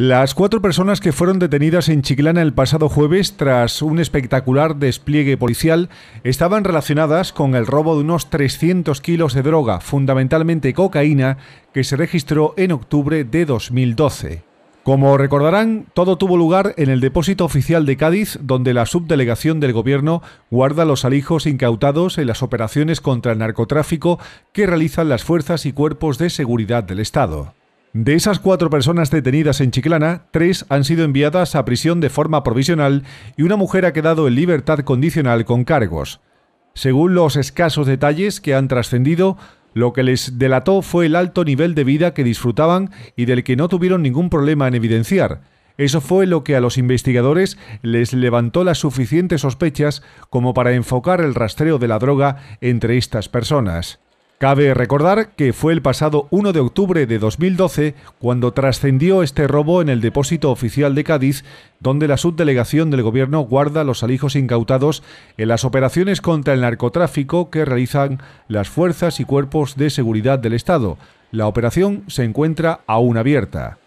Las cuatro personas que fueron detenidas en Chiclana el pasado jueves tras un espectacular despliegue policial estaban relacionadas con el robo de unos 300 kilos de droga, fundamentalmente cocaína, que se registró en octubre de 2012. Como recordarán, todo tuvo lugar en el depósito oficial de Cádiz, donde la subdelegación del gobierno guarda los alijos incautados en las operaciones contra el narcotráfico que realizan las fuerzas y cuerpos de seguridad del Estado. De esas cuatro personas detenidas en Chiclana, tres han sido enviadas a prisión de forma provisional y una mujer ha quedado en libertad condicional con cargos. Según los escasos detalles que han trascendido, lo que les delató fue el alto nivel de vida que disfrutaban y del que no tuvieron ningún problema en evidenciar. Eso fue lo que a los investigadores les levantó las suficientes sospechas como para enfocar el rastreo de la droga entre estas personas. Cabe recordar que fue el pasado 1 de octubre de 2012 cuando trascendió este robo en el depósito oficial de Cádiz, donde la subdelegación del gobierno guarda los alijos incautados en las operaciones contra el narcotráfico que realizan las fuerzas y cuerpos de seguridad del Estado. La operación se encuentra aún abierta.